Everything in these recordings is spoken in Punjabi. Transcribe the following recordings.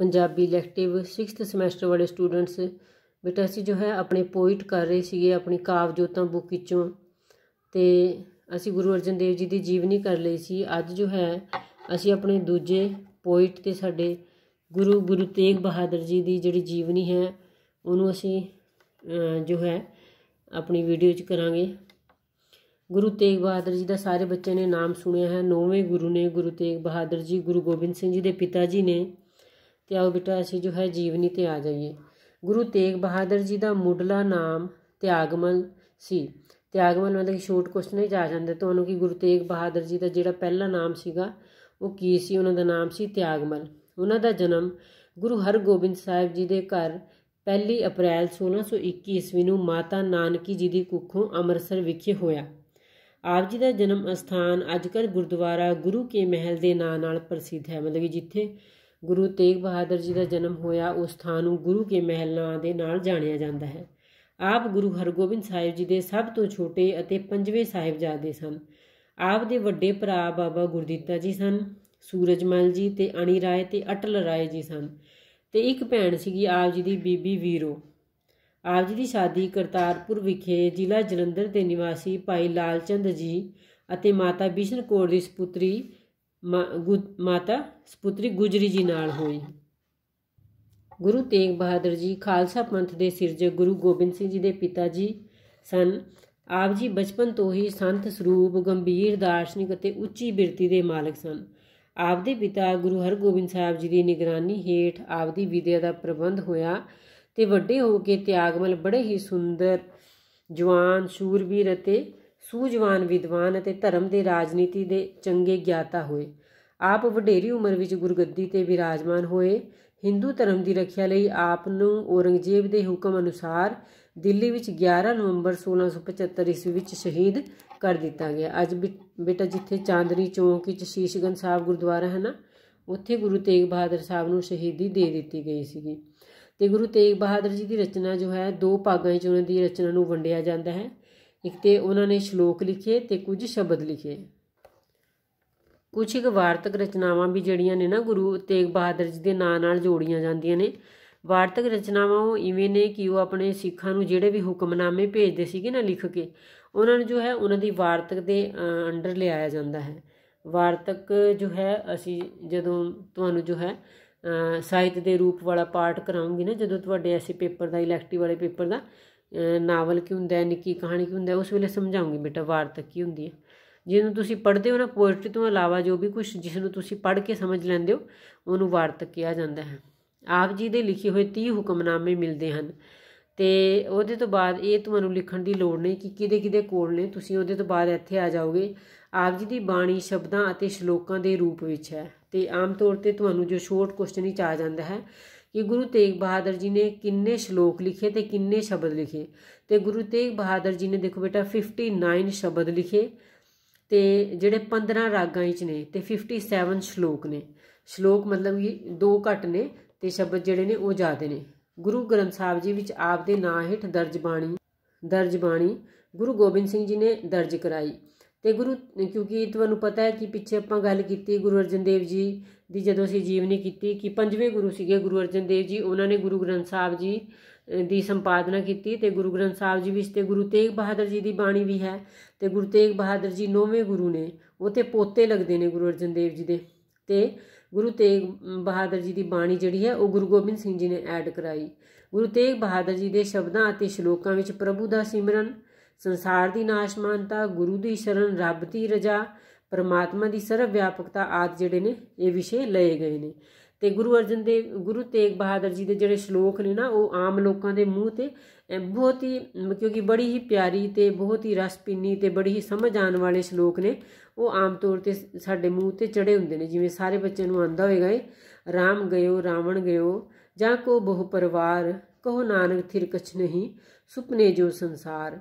ਪੰਜਾਬੀ ਇਲੈਕਟਿਵ 6th ਸੈਮੈਸਟਰ ਵਾਲੇ ਸਟੂਡੈਂਟਸ ਬੇਟਾ ਅਸੀਂ ਜੋ ਹੈ ਆਪਣੇ ਪੋਇਟ ਕਰ ਰਹੇ ਸੀਗੇ ਆਪਣੀ ਕਾਵ ਜੋਤਾਂ ਬੁੱਕ ਵਿੱਚੋਂ ਤੇ ਅਸੀਂ ਗੁਰੂ ਅਰਜਨ ਦੇਵ ਜੀ ਦੀ ਜੀਵਨੀ ਕਰ ਲਈ ਸੀ ਅੱਜ ਜੋ ਹੈ ਅਸੀਂ ਆਪਣੇ ਦੂਜੇ ਪੋਇਟ ਤੇ ਸਾਡੇ ਗੁਰੂ ਗੁਰੂ ਤੇਗ ਬਹਾਦਰ ਜੀ ਦੀ ਜਿਹੜੀ ਜੀਵਨੀ ਹੈ ਉਹਨੂੰ ਅਸੀਂ ਜੋ ਹੈ ਆਪਣੀ ਵੀਡੀਓ 'ਚ ਕਰਾਂਗੇ ਗੁਰੂ ਤੇਗ ਬਹਾਦਰ ਜੀ ਦਾ ਸਾਰੇ ਬੱਚਿਆਂ ਨੇ ਨਾਮ ਸੁਣਿਆ ਹੈ ਨੌਵੇਂ ਗੁਰੂ ਨੇ ਗੁਰੂ ਤੇਗ ਬਹਾਦਰ ਜੀ ਗੁਰੂ ਗੋਬਿੰਦ ਸਿੰਘ ਜੀ ਦੇ ਪਿਤਾ ਜੀ ਨੇ ਤੇ ਆਓ ਬੇਟਾ ਅਸੀਂ ਜੋ ਹੈ ਜੀਵਨੀ ਤੇ ਆ ਜਾਈਏ ਗੁਰੂ ਤੇਗ ਬਹਾਦਰ ਜੀ ਦਾ ਮੁੱਢਲਾ ਨਾਮ ਤਿਆਗਮਲ ਸੀ ਤਿਆਗਮਲ ਮਤਲਬ ਕਿ ਸ਼ੋਰਟ ਕੁਐਸਚਨ ਵਿੱਚ ਆ ਜਾਂਦੇ ਤੁਹਾਨੂੰ ਕਿ ਗੁਰੂ ਤੇਗ ਬਹਾਦਰ ਜੀ ਦਾ ਜਿਹੜਾ ਪਹਿਲਾ ਨਾਮ ਸੀਗਾ ਉਹ ਕੀ ਸੀ ਉਹਨਾਂ ਦਾ ਨਾਮ ਸੀ ਤਿਆਗਮਲ ਉਹਨਾਂ ਦਾ ਜਨਮ ਗੁਰੂ ਹਰਗੋਬਿੰਦ ਸਾਹਿਬ ਜੀ ਦੇ ਘਰ 1 ਅਪ੍ਰੈਲ 1621 ਈਸਵੀ ਨੂੰ ਮਾਤਾ ਨਾਨਕੀ ਜੀ ਦੀ ਕੁੱਖੋਂ ਅੰਮ੍ਰਿਤਸਰ ਵਿਖੇ ਹੋਇਆ ਆਪ ਜੀ ਦਾ ਜਨਮ ਸਥਾਨ ਅੱਜਕੱਲ ਗੁਰਦੁਆਰਾ ਗੁਰੂ ਕੇ ਮਹਿਲ ਦੇ ਨਾਂ ਨਾਲ ਪ੍ਰਸਿੱਧ ਹੈ ਮਤਲਬ ਕਿ ਜਿੱਥੇ ਗੁਰੂ ਤੇਗ ਬਹਾਦਰ ਜੀ ਦਾ ਜਨਮ ਹੋਇਆ ਉਸ ਥਾਂ ਨੂੰ ਗੁਰੂ ਕੇ ਮਹਿਲ ਨਾਂ ਦੇ ਨਾਲ ਜਾਣਿਆ ਜਾਂਦਾ ਹੈ ਆਪ ਗੁਰੂ ਹਰਗੋਬਿੰਦ ਸਾਹਿਬ ਜੀ ਦੇ ਸਭ ਤੋਂ ਛੋਟੇ ਅਤੇ ਪੰਜਵੇਂ ਸਾਹਿਬਜ਼ਾਦੇ ਸਨ ਆਪ ਦੇ ਵੱਡੇ ਭਰਾ ਬਾਬਾ ਗੁਰਦਿੱਤਾ ਜੀ ਸਨ ਸੂਰਜਮਲ ਜੀ ਤੇ ਅਣੀ ਰਾਏ ਤੇ ਅਟਲ ਰਾਏ ਜੀ ਸਨ ਤੇ ਇੱਕ ਭੈਣ ਸੀਗੀ ਆਪ ਜੀ ਦੀ ਬੀਬੀ ਵੀਰੋ ਆਪ ਜੀ ਦੀ ਸ਼ਾਦੀ ਕਰਤਾਰਪੁਰ ਵਿਖੇ ਜ਼ਿਲ੍ਹਾ ਜਲੰਧਰ ਦੇ ਨਿਵਾਸੀ ਭਾਈ ਲਾਲਚੰਦ ਜੀ ਅਤੇ ਮਾਤਾ ਬਿਸ਼ਨ ਕੋਰ ਦੀ ਸੁਪੁੱਤਰੀ ਮਾਤਾ ਸੁਪੁੱਤਰੀ ਗੁਜਰੀ ਜੀ ਨਾਲ ਹੋਈ ਗੁਰੂ ਤੇਗ ਬਹਾਦਰ ਜੀ ਖਾਲਸਾ ਪੰਥ ਦੇ ਸਿਰਜੇ ਗੁਰੂ ਗੋਬਿੰਦ ਸਿੰਘ ਜੀ ਦੇ ਪਿਤਾ ਜੀ ਸਨ ਆਪ ਜੀ ਬਚਪਨ ਤੋਂ ਹੀ ਸੰਤ ਸਰੂਪ ਗੰਭੀਰ ਦਾਰਸ਼ਨਿਕ ਅਤੇ ਉੱਚੀ ਬਿਰਤੀ ਦੇ ਮਾਲਕ ਸਨ ਆਪ ਦੇ ਪਿਤਾ ਗੁਰੂ ਹਰਗੋਬਿੰਦ ਸਾਹਿਬ ਜੀ ਦੀ ਨਿਗਰਾਨੀ ਹੇਠ ਆਪ ਦੀ ਵਿਦਿਆ ਦਾ ਪ੍ਰਬੰਧ ਹੋਇਆ ਤੇ ਵੱਡੇ ਹੋ ਕੇ ਤਿਆਗਮਲ ਬੜੇ ਹੀ ਸੁੰਦਰ ਜਵਾਨ ਸ਼ੂਰਵੀਰ ਅਤੇ ਸੂਝਵਾਨ ਵਿਦਵਾਨ ਅਤੇ ਧਰਮ ਦੇ ਰਾਜਨੀਤੀ ਦੇ ਚੰਗੇ ਗਿਆਤਾ ਹੋਏ ਆਪ ਵਡੇਰੀ ਉਮਰ ਵਿੱਚ ਗੁਰਗੱਦੀ ਤੇ ਵਿਰਾਜਮਾਨ ਹੋਏ ਹਿੰਦੂ ਧਰਮ ਦੀ ਰੱਖਿਆ ਲਈ ਆਪ ਨੂੰ ਔਰੰਗਜ਼ੇਬ ਦੇ ਹੁਕਮ ਅਨੁਸਾਰ ਦਿੱਲੀ ਵਿੱਚ 11 ਨਵੰਬਰ 1675 ਈਸਵੀ ਵਿੱਚ ਸ਼ਹੀਦ ਕਰ ਦਿੱਤਾ ਗਿਆ ਅੱਜ ਬੇਟਾ ਜਿੱਥੇ ਚਾਂਦਨੀ ਚੌਂਕ ਵਿੱਚ ਸ਼ੀਸ਼ਗੰਜ ਸਾਹਿਬ ਗੁਰਦੁਆਰਾ ਹੈ ਨਾ ਉੱਥੇ ਗੁਰੂ ਤੇਗ ਬਹਾਦਰ ਸਾਹਿਬ ਨੂੰ ਸ਼ਹੀਦੀ ਦੇ ਦਿੱਤੀ ਗਈ ਸੀਗੀ ਤੇ ਗੁਰੂ ਤੇਗ ਬਹਾਦਰ ਜੀ ਦੀ ਰਚਨਾ ਜੋ ਹੈ ਦੋ ਭਾਗਾਂ ਵਿੱਚ ਉਹਨਾਂ ਦੀ ਰਚਨਾ ਨੂੰ ਵੰਡਿਆ ਜਾਂਦਾ ਹੈ ਇੱਕ ਤੇ ਉਹਨਾਂ ਨੇ ਸ਼ਲੋਕ ਲਿਖੇ ਤੇ ਕੁਝ ਸ਼ਬਦ ਲਿਖੇ ਕੁਝ ਇੱਕ ਵਾਰਤਕ ਰਚਨਾਵਾਂ ਵੀ ਜਿਹੜੀਆਂ ਨੇ ਨਾ ਗੁਰੂ ਤੇਗ ਬਹਾਦਰ ਜੀ ਦੇ ਨਾਂ ਨਾਲ ਜੋੜੀਆਂ ਜਾਂਦੀਆਂ ਨੇ ਵਾਰਤਕ ਰਚਨਾਵਾਂ ਉਹ ਇਵੇਂ ਨੇ ਕਿ ਉਹ ਆਪਣੇ ਸਿੱਖਾਂ ਨੂੰ ਜਿਹੜੇ ਵੀ ਹੁਕਮਨਾਮੇ ਭੇਜਦੇ ਸੀਗੇ ਨਾ ਲਿਖ ਕੇ ਉਹਨਾਂ ਨੂੰ ਜੋ ਹੈ ਉਹਨਾਂ ਦੀ ਵਾਰਤਕ ਦੇ ਅੰਡਰ ਲਿਆਇਆ ਜਾਂਦਾ ਹੈ ਵਾਰਤਕ ਜੋ ਹੈ ਅਸੀਂ ਜਦੋਂ ਤੁਹਾਨੂੰ ਜੋ ਹੈ ਸਾਹਿਤ ਦੇ ਰੂਪ ਵਾਲਾ ਪਾਠ ਕਰਾਉਂਗੀ ਨਾ ਜਦੋਂ ਤੁਹਾਡੇ ਐਸੇ ਪੇਪਰ ਦਾ ਇਲੈਕਟਿਵ ਵਾਲੇ ਪੇਪਰ ਦਾ ਨਾਵਲ ਕੀ ਹੁੰਦਾ ਨਿੱਕੀ ਕਹਾਣੀ ਕੀ ਹੁੰਦਾ ਉਸ ਵੇਲੇ ਸਮਝਾਉਂਗੀ ਬੇਟਾ ਵਾਰਤਕ ਕੀ ਹੁੰਦੀ ਹੈ ਜਿਹਨੂੰ ਤੁਸੀਂ ਪੜ੍ਹਦੇ ਹੋ ਨਾ ਪੋਇਟਰੀ ਤੋਂ ਇਲਾਵਾ ਜੋ ਵੀ ਕੁਝ ਜਿਸ ਨੂੰ ਤੁਸੀਂ ਪੜ੍ਹ ਕੇ ਸਮਝ ਲੈਂਦੇ ਹੋ ਉਹਨੂੰ ਵਾਰਤਕ ਕਿਹਾ ਜਾਂਦਾ ਹੈ ਆਪ ਜੀ ਦੇ ਲਿਖੇ ਹੋਏ 30 ਹੁਕਮਨਾਮੇ ਮਿਲਦੇ ਹਨ ਤੇ ਉਹਦੇ ਤੋਂ ਬਾਅਦ ਇਹ ਤੁਹਾਨੂੰ ਲਿਖਣ ਦੀ ਲੋੜ ਨਹੀਂ ਕਿ ਕਿਹਦੇ ਕਿਹਦੇ ਕੋਲ ਨੇ ਤੁਸੀਂ ਉਹਦੇ ਤੋਂ ਬਾਅਦ ਇੱਥੇ ਆ ਜਾਓਗੇ ਆਪ ਜੀ ਦੀ ਬਾਣੀ ਸ਼ਬਦਾਂ ਅਤੇ ਸ਼ਲੋਕਾਂ ਦੇ ਰੂਪ ਵਿੱਚ ਹੈ ਤੇ ਆਮ ਤੌਰ ਤੇ ਤੁਹਾਨੂੰ ਜੋ ਸ਼ੋਰਟ ਕੁਐਸਚਨ ਹੀ ਆ ਜਾਂਦਾ ਹੈ ਕਿ ਗੁਰੂ ਤੇਗ ਬਹਾਦਰ ਜੀ ਨੇ ਕਿੰਨੇ ਸ਼ਲੋਕ ਲਿਖੇ ਤੇ ਕਿੰਨੇ ਸ਼ਬਦ ਲਿਖੇ ਤੇ ਗੁਰੂ ਤੇਗ ਬਹਾਦਰ ਜੀ ਨੇ ਦੇਖੋ ਬੇਟਾ 59 ਸ਼ਬਦ ਲਿਖੇ ਤੇ ਜਿਹੜੇ 15 ਰਾਗਾਂ ਵਿੱਚ ਨੇ ਤੇ 57 ਸ਼ਲੋਕ ਨੇ ਸ਼ਲੋਕ ਮਤਲਬ ਇਹ ਦੋ ਘੱਟ ਨੇ ਤੇ ਸ਼ਬਦ ਜਿਹੜੇ ਨੇ ਉਹ ਜ਼ਿਆਦੇ ਨੇ ਗੁਰੂ ਗ੍ਰੰਥ ਸਾਹਿਬ ਜੀ ਵਿੱਚ ਆਪ ਦੇ ਨਾਂ ਹੇਠ ਦਰਜ ਬਾਣੀ ਦਰਜ ਬਾਣੀ ਗੁਰੂ ਗੋਬਿੰਦ ਸਿੰਘ ਜੀ ਨੇ ਦਰਜ ਕਰਾਈ ਤੇ ਗੁਰੂ ਕਿਉਂਕਿ ਤੁਹਾਨੂੰ ਪਤਾ ਹੈ ਕਿ ਪਿੱਛੇ ਆਪਾਂ ਗੱਲ ਕੀਤੀ ਗੁਰੂ ਅਰਜਨ ਦੇਵ ਜੀ ਦੀ ਜਦੋਂ ਅਸੀਂ ਜੀਵਨੀ ਕੀਤੀ ਕਿ ਪੰਜਵੇਂ ਗੁਰੂ ਸੀਗੇ ਗੁਰੂ ਅਰਜਨ ਦੇਵ ਜੀ ਉਹਨਾਂ ਨੇ ਗੁਰੂ ਗ੍ਰੰਥ ਸਾਹਿਬ ਜੀ ਦੀ ਸੰਪਾਦਨਾ ਕੀਤੀ ਤੇ ਗੁਰੂ ਗ੍ਰੰਥ ਸਾਹਿਬ ਜੀ ਵਿੱਚ ਤੇ ਗੁਰੂ ਤੇਗ ਬਹਾਦਰ ਜੀ ਦੀ ਬਾਣੀ ਵੀ ਹੈ ਤੇ ਗੁਰੂ ਤੇਗ ਬਹਾਦਰ ਜੀ ਨੌਵੇਂ ਗੁਰੂ ਨੇ ਉਹ ਤੇ ਪੋਤੇ ਲੱਗਦੇ ਨੇ ਗੁਰੂ ਅਰਜਨ ਦੇਵ ਜੀ ਦੇ ਤੇ ਗੁਰੂ ਤੇਗ ਬਹਾਦਰ ਜੀ ਦੀ ਬਾਣੀ ਜਿਹੜੀ ਹੈ ਉਹ ਗੁਰੂ ਗੋਬਿੰਦ ਸਿੰਘ ਜੀ ਨੇ ਐਡ ਕਰਾਈ ਗੁਰੂ ਤੇਗ ਬਹਾਦਰ ਜੀ ਦੇ ਸ਼ਬਦਾਂ ਅਤੇ ਸ਼ਲੋਕਾਂ ਵਿੱਚ ਪ੍ਰਭੂ ਦਾ ਸਿਮਰਨ ਸੰਸਾਰ ਦੀ ਨਾਸ਼ਮਾਨਤਾ ਗੁਰੂ ਦੀ ਸ਼ਰਨ ਰੱਬ ਦੀ ਰਜਾ ਪਰਮਾਤਮਾ ਦੀ ਸਰਵ ਵਿਆਪਕਤਾ ਆਦ ਜਿਹੜੇ ਨੇ ਇਹ ਵਿਸ਼ੇ ਲਏ ਗਏ ਨੇ ਤੇ ਗੁਰੂ ਅਰਜਨ ਦੇਵ ਗੁਰੂ ਤੇਗ ਬਹਾਦਰ ਜੀ ਦੇ ਜਿਹੜੇ ਸ਼ਲੋਕ ਨੇ ਨਾ ਉਹ ਆਮ ਲੋਕਾਂ ਦੇ ਮੂੰਹ ਤੇ ਬਹੁਤ ਹੀ ਕਿਉਂਕਿ ਬੜੀ ਹੀ ਪਿਆਰੀ ਤੇ ਬਹੁਤ ਹੀ ਰਸਪੀਨੀ ਤੇ ਬੜੀ ਹੀ ਸਮਝ ਆਉਣ ਵਾਲੇ ਸ਼ਲੋਕ ਨੇ ਉਹ ਆਮ ਤੌਰ ਤੇ ਸਾਡੇ ਮੂੰਹ ਤੇ ਚੜੇ ਹੁੰਦੇ ਨੇ ਜਿਵੇਂ ਸਾਰੇ ਬੱਚਿਆਂ ਨੂੰ ਆਂਦਾ ਹੋਏਗਾ ਇਹ RAM ਗਇਓ ਰਾਵਣ ਗਇਓ ਜਾਂ ਕੋ ਬਹੁ ਪਰਿਵਾਰ ਕਹੋ ਨਾਨਕ ਥਿਰ ਕਛ ਨਹੀਂ ਸੁਪਨੇ ਜੋ ਸੰਸਾਰ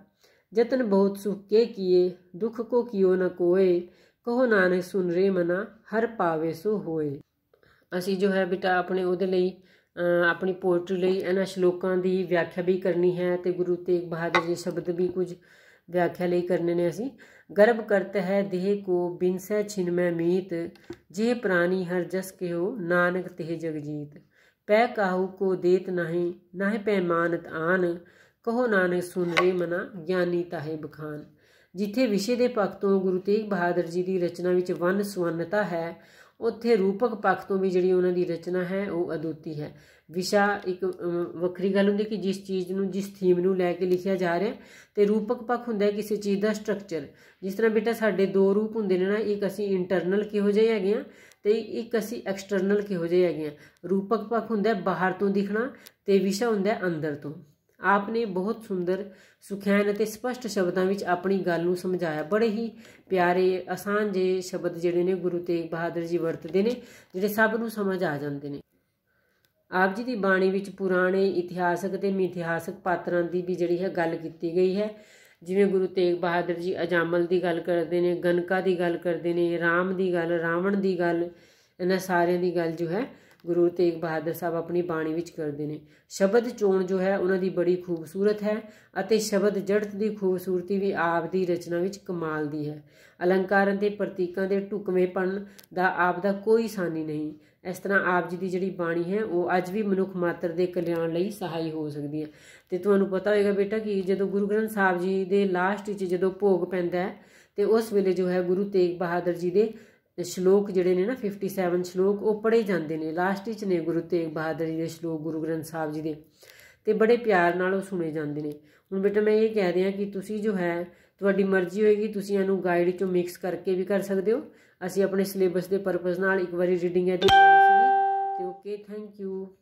ਜਤਨ ਬਹੁਤ ਸੁਖ ਕੇ ਕੀਏ ਦੁਖ ਕੋ ਕਿਉ ਨ ਕੋਏ ਕਹੋ ਨਾਨਕ ਸੁਨ ਰੇ ਮਨਾ ਹਰ ਪਾਵੇ ਸੋ ਹੋਏ ਅਸੀਂ ਜੋ ਹੈ ਬਿਟਾ ਆਪਣੇ ਉਹਦੇ ਲਈ ਆਪਣੀ ਪੋਇਟਰੀ ਲਈ ਇਹਨਾਂ ਸ਼ਲੋਕਾਂ ਦੀ ਵਿਆਖਿਆ ਵੀ ਕਰਨੀ ਹੈ ਤੇ ਗੁਰੂ ਤੇਗ ਬਹਾਦਰ ਜੀ ਸ਼ਬਦ ਵੀ ਕੁਝ ਵਿਆਖਿਆ ਲਈ ਕਰਨੇ ਨੇ ਅਸੀਂ ਗਰਭ ਕਰਤ ਹੈ ਦੇਹ ਕੋ ਬਿਨਸੈ ਛਿਨਮੈ ਮੀਤ ਜੇ ਪ੍ਰਾਨੀ ਹਰ ਜਸ ਕਿਉ ਨਾਨਕ ਜਗ ਜਗਜੀਤ ਪੈ ਕਾਹੂ ਕੋ ਦੇਤ ਨਹੀਂ ਨਾਹਿ ਪੈਮਾਨਤ ਆਨ ਕਹੋ ਨਾਨਕ ਸੁਣ ਰੇ ਮਨਾ ਗਿਆਨੀ ਤਾਹੇ ਬਖਾਨ ਜਿੱਥੇ ਵਿਸ਼ੇ ਦੇ ਪੱਖ ਤੋਂ ਗੁਰੂ ਤੇਗ ਬਹਾਦਰ ਜੀ ਦੀ ਰਚਨਾ ਵਿੱਚ ਵਨ ਸੁਵੰਨਤਾ ਹੈ ਉੱਥੇ ਰੂਪਕ ਪੱਖ ਤੋਂ ਵੀ ਜਿਹੜੀ ਉਹਨਾਂ ਦੀ ਰਚਨਾ ਹੈ ਉਹ ਅਦੁੱਤੀ ਹੈ ਵਿਸ਼ਾ ਇੱਕ ਵੱਖਰੀ ਗੱਲ ਹੁੰਦੀ ਕਿ ਜਿਸ ਚੀਜ਼ ਨੂੰ ਜਿਸ ਥੀਮ ਨੂੰ ਲੈ ਕੇ ਲਿਖਿਆ ਜਾ ਰਿਹਾ ਤੇ ਰੂਪਕ ਪੱਖ ਹੁੰਦਾ ਕਿਸੇ ਚੀਜ਼ ਦਾ ਸਟਰਕਚਰ ਜਿਸ ਤਰ੍ਹਾਂ ਬੇਟਾ ਸਾਡੇ ਦੋ ਰੂਪ ਹੁੰਦੇ ਨੇ ਨਾ ਇੱਕ ਅਸੀਂ ਇੰਟਰਨਲ ਕਿਹੋ ਜਿਹੇ ਹੈਗੇ ਆ ਤੇ ਇੱਕ ਅਸੀਂ ਐਕਸਟਰਨਲ ਕਿਹੋ ਜਿਹੇ ਹੈਗੇ ਆ ਰੂਪਕ ਪੱਖ ਹੁੰਦਾ ਬਾਹਰ ਤੋਂ ਦਿਖਣਾ ਤੇ ਵਿਸ਼ਾ ਹੁੰਦਾ ਅੰਦਰ ਤੋਂ ਆਪ ਨੇ ਬਹੁਤ ਸੁੰਦਰ ਸੁਖੈਨ ਅਤੇ ਸਪਸ਼ਟ ਸ਼ਬਦਾਂ ਵਿੱਚ ਆਪਣੀ ਗੱਲ ਨੂੰ ਸਮਝਾਇਆ ਬੜੇ ਹੀ ਪਿਆਰੇ ਆਸਾਨ ਜੇ ਸ਼ਬਦ ਜਿਹੜੇ ਨੇ ਗੁਰੂ ਤੇਗ ਬਹਾਦਰ ਜੀ ਵਰਤਦੇ ਨੇ ਜਿਹੜੇ ਸਭ ਨੂੰ ਸਮਝ ਆ ਜਾਂਦੇ ਨੇ ਆਪ ਜੀ ਦੀ ਬਾਣੀ ਵਿੱਚ ਪੁਰਾਣੇ ਇਤਿਹਾਸਕ ਤੇ ਮਿਥਿਹਾਸਕ ਪਾਤਰਾਂ ਦੀ ਵੀ ਜਿਹੜੀ ਹੈ ਗੱਲ ਕੀਤੀ ਗਈ ਹੈ ਜਿਵੇਂ ਗੁਰੂ ਤੇਗ ਬਹਾਦਰ ਜੀ ਅਜਾਮਲ ਦੀ ਗੱਲ ਕਰਦੇ ਨੇ ਗਨਕਾ ਦੀ ਗੱਲ ਕਰਦੇ ਨੇ ਰਾਮ ਦੀ ਗੱਲ ਰਾਵਣ ਦੀ ਗੱਲ ਇਹਨਾਂ ਸਾਰਿਆਂ ਦੀ ਗੱਲ ਜੋ ਹੈ ਗੁਰੂ ਤੇਗ ਬਹਾਦਰ ਸਾਹਿਬ ਆਪਣੀ ਬਾਣੀ ਵਿੱਚ ਕਰਦੇ ਨੇ ਸ਼ਬਦ ਚੋਣ ਜੋ ਹੈ ਉਹਨਾਂ ਦੀ ਬੜੀ ਖੂਬਸੂਰਤ ਹੈ ਅਤੇ ਸ਼ਬਦ ਜੜਤ ਦੀ ਖੂਬਸੂਰਤੀ ਵੀ ਆਪ ਦੀ ਰਚਨਾ ਵਿੱਚ ਕਮਾਲ ਦੀ ਹੈ ਅਲੰਕਾਰਾਂ ਤੇ ਪ੍ਰਤੀਕਾਂ ਦੇ ਟੁਕਵੇਂਪਣ ਦਾ ਆਪ ਦਾ ਕੋਈ ਸਾਨੀ ਨਹੀਂ ਇਸ ਤਰ੍ਹਾਂ ਆਪ ਜੀ ਦੀ ਜਿਹੜੀ ਬਾਣੀ ਹੈ ਉਹ ਅੱਜ ਵੀ ਮਨੁੱਖ ਮਾਤਰ ਦੇ ਕਲਿਆਣ ਲਈ ਸਹਾਈ ਹੋ ਸਕਦੀ ਹੈ ਤੇ ਤੁਹਾਨੂੰ ਪਤਾ ਹੋਵੇਗਾ ਬੇਟਾ ਕਿ ਜਦੋਂ ਗੁਰੂ ਗ੍ਰੰਥ ਸਾਹਿਬ ਜੀ ਦੇ ਲਾਸਟ ਵਿੱਚ ਜਦੋਂ ਭੋਗ ਪੈਂਦਾ ਹੈ ਤੇ ਉਸ ਵੇਲੇ ਜੋ ਹੈ ਗੁਰੂ ਤੇਗ ਬਹਾਦਰ ਜੀ ਦੇ ਸ਼ਲੋਕ ਜਿਹੜੇ ਨੇ ਨਾ 57 ਸ਼ਲੋਕ ਉਹ ਪੜੇ ਜਾਂਦੇ ਨੇ ਲਾਸਟ ਵਿੱਚ ਨੇ ਗੁਰੂ ਤੇਗ ਬਹਾਦਰ ਜੀ ਦੇ ਸ਼ਲੋਕ ਗੁਰੂ ਗ੍ਰੰਥ ਸਾਹਿਬ ਜੀ ਦੇ ਤੇ ਬੜੇ ਪਿਆਰ ਨਾਲ ਉਹ ਸੁਣੇ ਜਾਂਦੇ ਨੇ ਹੁਣ ਬੇਟਾ ਮੈਂ ਇਹ ਕਹਿ ਰਿਹਾ ਕਿ ਤੁਸੀਂ ਜੋ ਹੈ ਤੁਹਾਡੀ ਮਰਜ਼ੀ ਹੋਏਗੀ ਤੁਸੀਂ ਇਹਨੂੰ ਗਾਈਡ ਚੋਂ ਮਿਕਸ ਕਰਕੇ ਵੀ ਕਰ ਸਕਦੇ ਹੋ ਅਸੀਂ ਆਪਣੇ ਸਿਲੇਬਸ ਦੇ ਪਰਪਸ ਨਾਲ ਇੱਕ ਵਾਰੀ ਰੀਡਿੰਗ ਸੀ ਤੇ ਓਕੇ ਥੈਂਕ ਯੂ